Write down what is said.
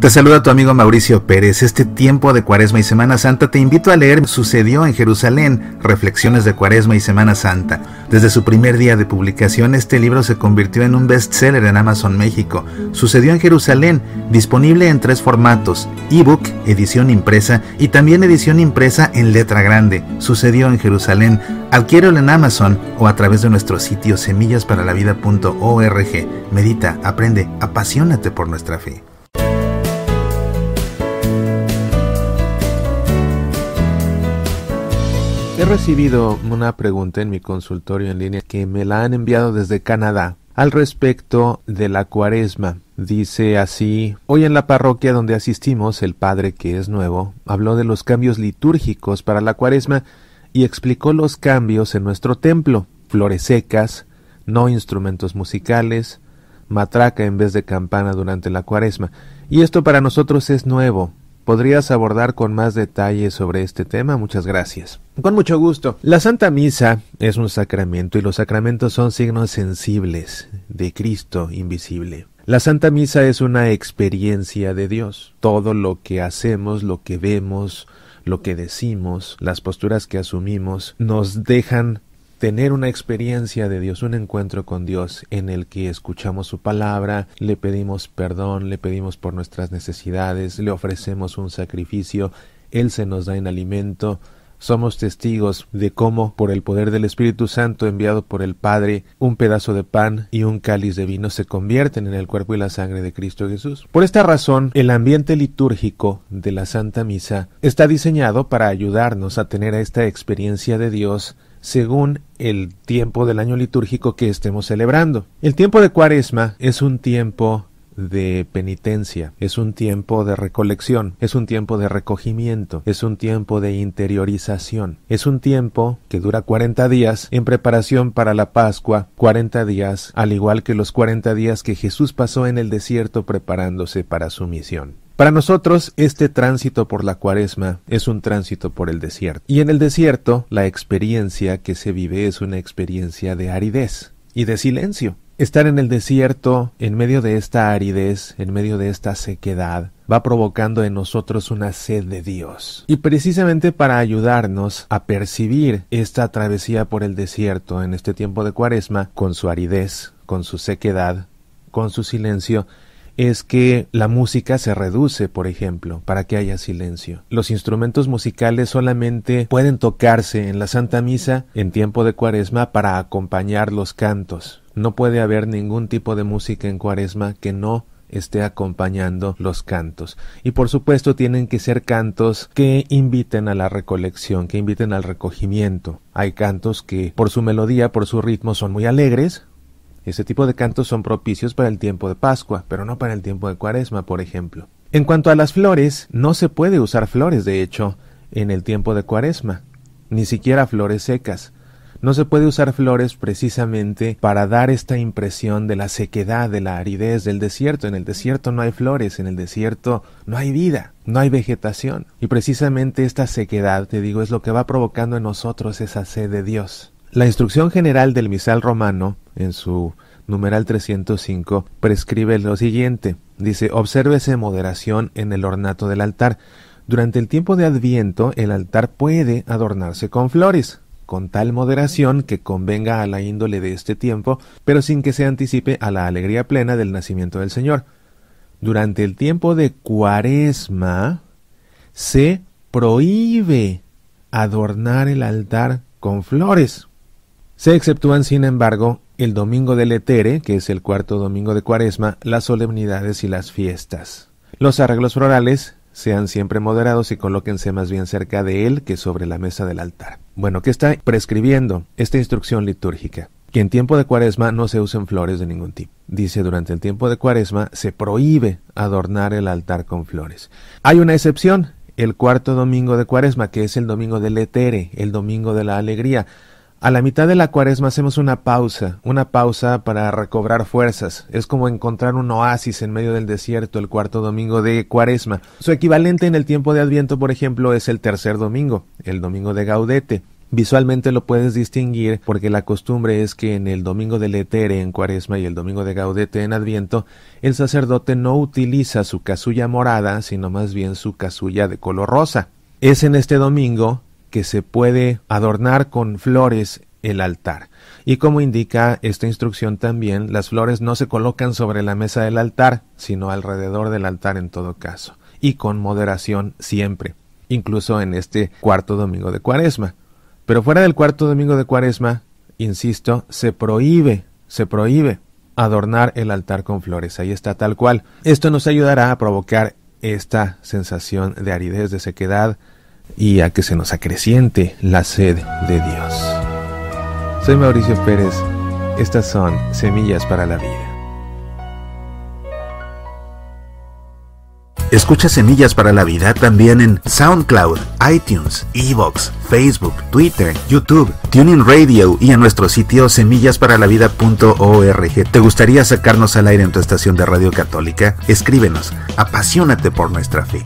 Te saluda tu amigo Mauricio Pérez. Este tiempo de Cuaresma y Semana Santa te invito a leer Sucedió en Jerusalén, Reflexiones de Cuaresma y Semana Santa. Desde su primer día de publicación, este libro se convirtió en un bestseller en Amazon México. Sucedió en Jerusalén, disponible en tres formatos, ebook, edición impresa y también edición impresa en letra grande. Sucedió en Jerusalén. Adquiérelo en Amazon o a través de nuestro sitio semillasparalavida.org. Medita, aprende, apasionate por nuestra fe. He recibido una pregunta en mi consultorio en línea que me la han enviado desde Canadá al respecto de la cuaresma. Dice así, hoy en la parroquia donde asistimos, el padre que es nuevo habló de los cambios litúrgicos para la cuaresma y explicó los cambios en nuestro templo, flores secas, no instrumentos musicales, matraca en vez de campana durante la cuaresma. Y esto para nosotros es nuevo, podrías abordar con más detalle sobre este tema? Muchas gracias. Con mucho gusto. La Santa Misa es un sacramento y los sacramentos son signos sensibles de Cristo invisible. La Santa Misa es una experiencia de Dios. Todo lo que hacemos, lo que vemos, lo que decimos, las posturas que asumimos, nos dejan tener una experiencia de Dios, un encuentro con Dios en el que escuchamos su palabra, le pedimos perdón, le pedimos por nuestras necesidades, le ofrecemos un sacrificio, Él se nos da en alimento, somos testigos de cómo, por el poder del Espíritu Santo enviado por el Padre, un pedazo de pan y un cáliz de vino se convierten en el cuerpo y la sangre de Cristo Jesús. Por esta razón, el ambiente litúrgico de la Santa Misa está diseñado para ayudarnos a tener esta experiencia de Dios según el tiempo del año litúrgico que estemos celebrando. El tiempo de Cuaresma es un tiempo de penitencia, es un tiempo de recolección, es un tiempo de recogimiento, es un tiempo de interiorización, es un tiempo que dura cuarenta días en preparación para la Pascua, cuarenta días al igual que los cuarenta días que Jesús pasó en el desierto preparándose para su misión. Para nosotros, este tránsito por la cuaresma es un tránsito por el desierto. Y en el desierto, la experiencia que se vive es una experiencia de aridez y de silencio. Estar en el desierto, en medio de esta aridez, en medio de esta sequedad, va provocando en nosotros una sed de Dios. Y precisamente para ayudarnos a percibir esta travesía por el desierto en este tiempo de cuaresma, con su aridez, con su sequedad, con su silencio, es que la música se reduce, por ejemplo, para que haya silencio. Los instrumentos musicales solamente pueden tocarse en la Santa Misa en tiempo de Cuaresma para acompañar los cantos. No puede haber ningún tipo de música en Cuaresma que no esté acompañando los cantos. Y por supuesto tienen que ser cantos que inviten a la recolección, que inviten al recogimiento. Hay cantos que por su melodía, por su ritmo son muy alegres, ese tipo de cantos son propicios para el tiempo de Pascua, pero no para el tiempo de Cuaresma, por ejemplo. En cuanto a las flores, no se puede usar flores, de hecho, en el tiempo de Cuaresma, ni siquiera flores secas. No se puede usar flores precisamente para dar esta impresión de la sequedad, de la aridez del desierto. En el desierto no hay flores, en el desierto no hay vida, no hay vegetación. Y precisamente esta sequedad, te digo, es lo que va provocando en nosotros esa sed de Dios. La instrucción general del misal romano, en su numeral 305, prescribe lo siguiente. Dice, obsérvese moderación en el ornato del altar. Durante el tiempo de Adviento, el altar puede adornarse con flores, con tal moderación que convenga a la índole de este tiempo, pero sin que se anticipe a la alegría plena del nacimiento del Señor. Durante el tiempo de Cuaresma, se prohíbe adornar el altar con flores. Se exceptúan, sin embargo, el domingo del etere, que es el cuarto domingo de Cuaresma, las solemnidades y las fiestas. Los arreglos florales sean siempre moderados y colóquense más bien cerca de él que sobre la mesa del altar. Bueno, ¿qué está prescribiendo esta instrucción litúrgica? Que en tiempo de cuaresma no se usen flores de ningún tipo. Dice, durante el tiempo de cuaresma se prohíbe adornar el altar con flores. Hay una excepción, el cuarto domingo de cuaresma, que es el domingo del etere, el domingo de la alegría. A la mitad de la cuaresma hacemos una pausa, una pausa para recobrar fuerzas. Es como encontrar un oasis en medio del desierto el cuarto domingo de cuaresma. Su equivalente en el tiempo de Adviento, por ejemplo, es el tercer domingo, el domingo de Gaudete. Visualmente lo puedes distinguir porque la costumbre es que en el domingo del Etere en Cuaresma y el domingo de Gaudete en Adviento, el sacerdote no utiliza su casulla morada, sino más bien su casulla de color rosa. Es en este domingo que se puede adornar con flores el altar. Y como indica esta instrucción también, las flores no se colocan sobre la mesa del altar, sino alrededor del altar en todo caso, y con moderación siempre, incluso en este cuarto domingo de cuaresma. Pero fuera del cuarto domingo de cuaresma, insisto, se prohíbe, se prohíbe adornar el altar con flores. Ahí está tal cual. Esto nos ayudará a provocar esta sensación de aridez, de sequedad, y a que se nos acreciente la sed de Dios. Soy Mauricio Pérez, estas son Semillas para la Vida. Escucha Semillas para la Vida también en SoundCloud, iTunes, Evox, Facebook, Twitter, YouTube, Tuning Radio y en nuestro sitio semillasparalavida.org. ¿Te gustaría sacarnos al aire en tu estación de radio católica? Escríbenos, apasionate por nuestra fe.